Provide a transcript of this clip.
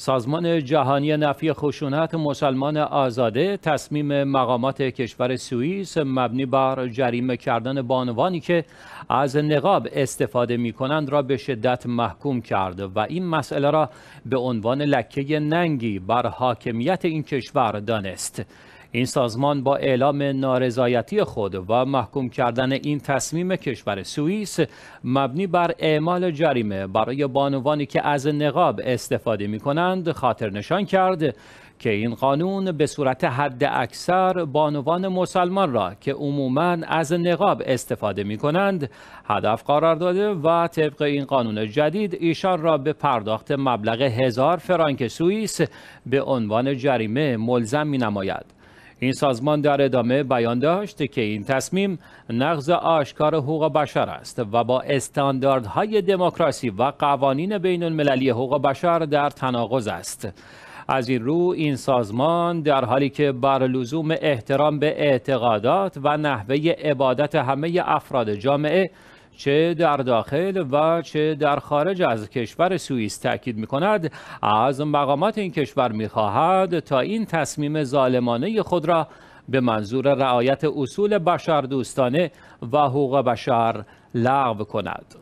سازمان جهانی نفی خشونت مسلمان آزاده تصمیم مقامات کشور سوئیس مبنی بر جریمه کردن بانوانی که از نقاب استفاده می کنند را به شدت محکوم کرد و این مسئله را به عنوان لکه ننگی بر حاکمیت این کشور دانست. این سازمان با اعلام نارضایتی خود و محکوم کردن این تصمیم کشور سوئیس مبنی بر اعمال جریمه برای بانوانی که از نقاب استفاده می کنند خاطر نشان کرد که این قانون به صورت حد اکثر بانوان مسلمان را که عموما از نقاب استفاده می کنند هدف قرار داده و طبق این قانون جدید ایشان را به پرداخت مبلغ هزار فرانک سوئیس به عنوان جریمه ملزم می نماید. این سازمان در ادامه بیان داشت که این تصمیم نقض آشکار حقوق بشر است و با استانداردهای دموکراسی و قوانین بین المللی حقوق بشر در تناقض است. از این رو این سازمان در حالی که بر لزوم احترام به اعتقادات و نحوه عبادت همه افراد جامعه چه در داخل و چه در خارج از کشور سوئیس تاکید می کند از مقامات این کشور می خواهد تا این تصمیم ظالمانه خود را به منظور رعایت اصول بشردوستانه و حقوق بشر لغو کند